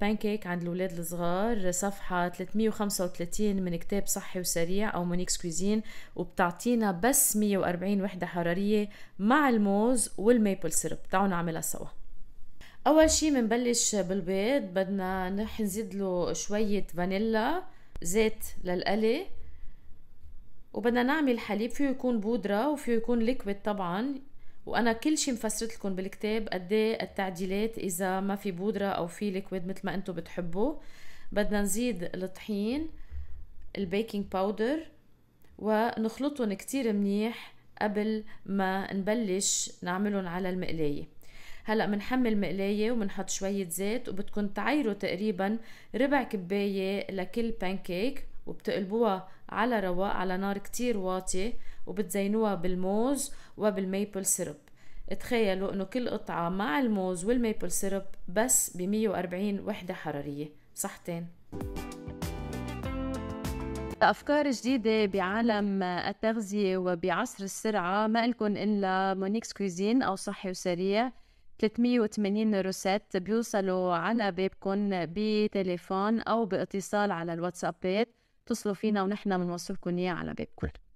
بانكيك عند الاولاد الصغار صفحه 335 من كتاب صحي وسريع او مونيكس كويزين وبتعطينا بس 140 وحده حراريه مع الموز والميبل سيرب تعالوا نعملها سوا اول شي بنبلش بالبيض بدنا نروح نزيد له شويه فانيلا زيت للقلي وبدنا نعمل حليب فيه يكون بودرة وفيه يكون ليكويد طبعا وانا كل شيء مفسرت لكم بالكتاب قد إيه التعديلات اذا ما في بودره او في ليكويد مثل ما انتم بتحبوا بدنا نزيد الطحين البيكنج باودر ونخلطهم كتير منيح قبل ما نبلش نعملهم على المقلايه هلا بنحمل مقلايه وبنحط شويه زيت وبتكون تعايروا تقريبا ربع كبايه لكل بانكيك وبتقلبوها على رواق على نار كتير واطيه وبتزينوها بالموز وبالميبل سيرب تخيلوا انه كل قطعة مع الموز والميبل سيرب بس ب 140 وحدة حرارية صحتين أفكار جديدة بعالم التغذية وبعصر السرعة ما لكم إلا مونيكس كوزين أو صحي وسريع 380 روسيت بيوصلوا على بابكم بتليفون أو باتصال على الواتسابات اتصلوا فينا ونحن بنوصلكم إياه على بابكم